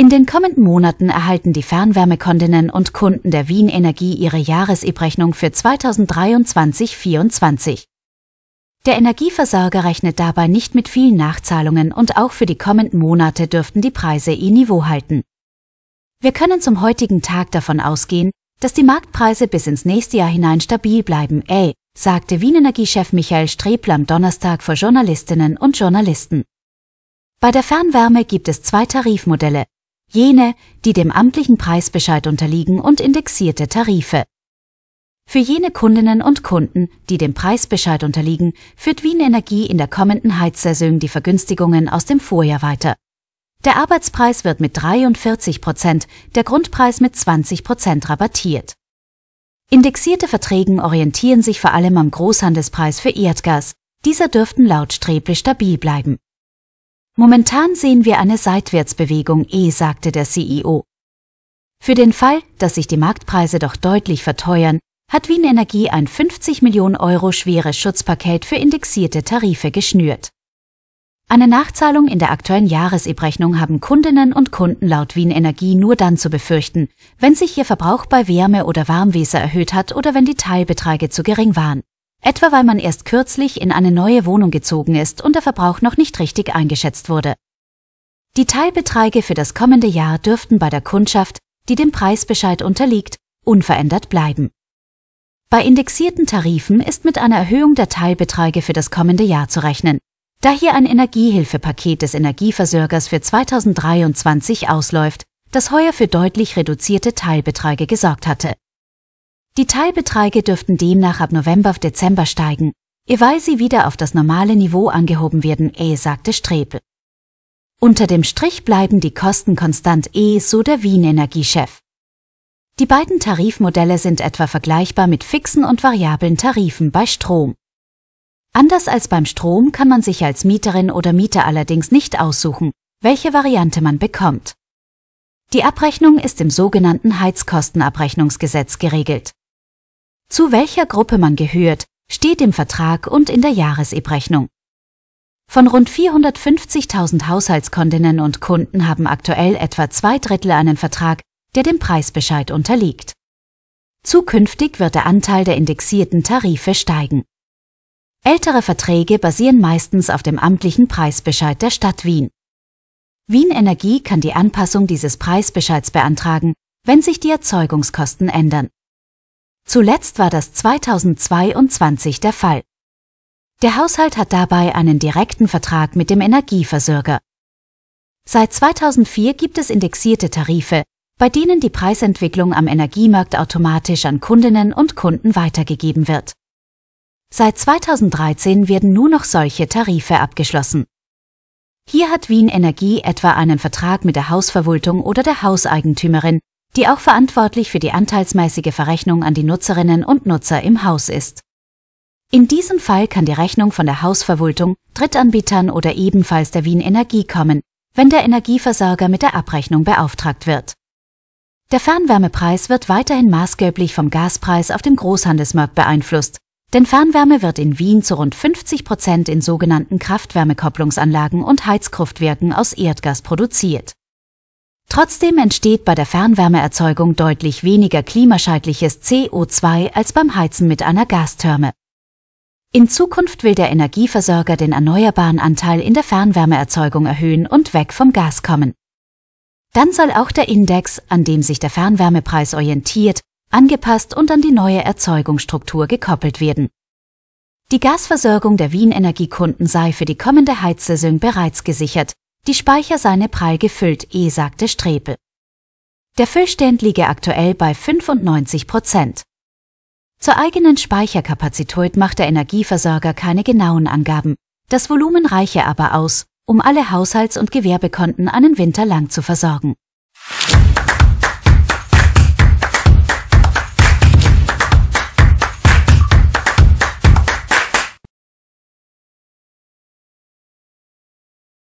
In den kommenden Monaten erhalten die Fernwärmekundinnen und Kunden der Wien Energie ihre Jahresabrechnung für 2023-24. Der Energieversorger rechnet dabei nicht mit vielen Nachzahlungen und auch für die kommenden Monate dürften die Preise ihr Niveau halten. Wir können zum heutigen Tag davon ausgehen, dass die Marktpreise bis ins nächste Jahr hinein stabil bleiben, ey, äh, sagte Wien Energiechef Michael Strebler am Donnerstag vor Journalistinnen und Journalisten. Bei der Fernwärme gibt es zwei Tarifmodelle, jene, die dem amtlichen Preisbescheid unterliegen und indexierte Tarife. Für jene Kundinnen und Kunden, die dem Preisbescheid unterliegen, führt Wien Energie in der kommenden Heizsaison die Vergünstigungen aus dem Vorjahr weiter. Der Arbeitspreis wird mit 43 Prozent, der Grundpreis mit 20 Prozent rabattiert. Indexierte Verträgen orientieren sich vor allem am Großhandelspreis für Erdgas. Dieser dürften laut Streble stabil bleiben. Momentan sehen wir eine Seitwärtsbewegung eh, sagte der CEO. Für den Fall, dass sich die Marktpreise doch deutlich verteuern, hat Wien Energie ein 50 Millionen Euro schweres Schutzpaket für indexierte Tarife geschnürt. Eine Nachzahlung in der aktuellen Jahresabrechnung haben Kundinnen und Kunden laut Wien Energie nur dann zu befürchten, wenn sich ihr Verbrauch bei Wärme oder Warmweser erhöht hat oder wenn die Teilbeträge zu gering waren etwa weil man erst kürzlich in eine neue Wohnung gezogen ist und der Verbrauch noch nicht richtig eingeschätzt wurde. Die Teilbeträge für das kommende Jahr dürften bei der Kundschaft, die dem Preisbescheid unterliegt, unverändert bleiben. Bei indexierten Tarifen ist mit einer Erhöhung der Teilbeträge für das kommende Jahr zu rechnen, da hier ein Energiehilfepaket des Energieversorgers für 2023 ausläuft, das heuer für deutlich reduzierte Teilbeträge gesorgt hatte. Die Teilbeträge dürften demnach ab November auf Dezember steigen, ehe sie wieder auf das normale Niveau angehoben werden, eh sagte Strebel. Unter dem Strich bleiben die Kosten konstant eh, so der Wien-Energiechef. Die beiden Tarifmodelle sind etwa vergleichbar mit fixen und variablen Tarifen bei Strom. Anders als beim Strom kann man sich als Mieterin oder Mieter allerdings nicht aussuchen, welche Variante man bekommt. Die Abrechnung ist im sogenannten Heizkostenabrechnungsgesetz geregelt. Zu welcher Gruppe man gehört, steht im Vertrag und in der Jahresabrechnung. Von rund 450.000 Haushaltskundinnen und Kunden haben aktuell etwa zwei Drittel einen Vertrag, der dem Preisbescheid unterliegt. Zukünftig wird der Anteil der indexierten Tarife steigen. Ältere Verträge basieren meistens auf dem amtlichen Preisbescheid der Stadt Wien. Wien Energie kann die Anpassung dieses Preisbescheids beantragen, wenn sich die Erzeugungskosten ändern. Zuletzt war das 2022 der Fall. Der Haushalt hat dabei einen direkten Vertrag mit dem Energieversorger. Seit 2004 gibt es indexierte Tarife, bei denen die Preisentwicklung am Energiemarkt automatisch an Kundinnen und Kunden weitergegeben wird. Seit 2013 werden nur noch solche Tarife abgeschlossen. Hier hat Wien Energie etwa einen Vertrag mit der Hausverwaltung oder der Hauseigentümerin, die auch verantwortlich für die anteilsmäßige Verrechnung an die Nutzerinnen und Nutzer im Haus ist. In diesem Fall kann die Rechnung von der Hausverwultung, Drittanbietern oder ebenfalls der Wien Energie kommen, wenn der Energieversorger mit der Abrechnung beauftragt wird. Der Fernwärmepreis wird weiterhin maßgeblich vom Gaspreis auf dem Großhandelsmarkt beeinflusst, denn Fernwärme wird in Wien zu rund 50 Prozent in sogenannten Kraftwärmekopplungsanlagen und Heizkraftwerken aus Erdgas produziert. Trotzdem entsteht bei der Fernwärmeerzeugung deutlich weniger klimaschädliches CO2 als beim Heizen mit einer Gastherme. In Zukunft will der Energieversorger den erneuerbaren Anteil in der Fernwärmeerzeugung erhöhen und weg vom Gas kommen. Dann soll auch der Index, an dem sich der Fernwärmepreis orientiert, angepasst und an die neue Erzeugungsstruktur gekoppelt werden. Die Gasversorgung der Wien Energiekunden sei für die kommende Heizsaison bereits gesichert, die Speicher seine prall gefüllt, eh sagte Strepel. Der Füllstand liege aktuell bei 95 Prozent. Zur eigenen Speicherkapazität macht der Energieversorger keine genauen Angaben. Das Volumen reiche aber aus, um alle Haushalts- und Gewerbekonten einen Winter lang zu versorgen.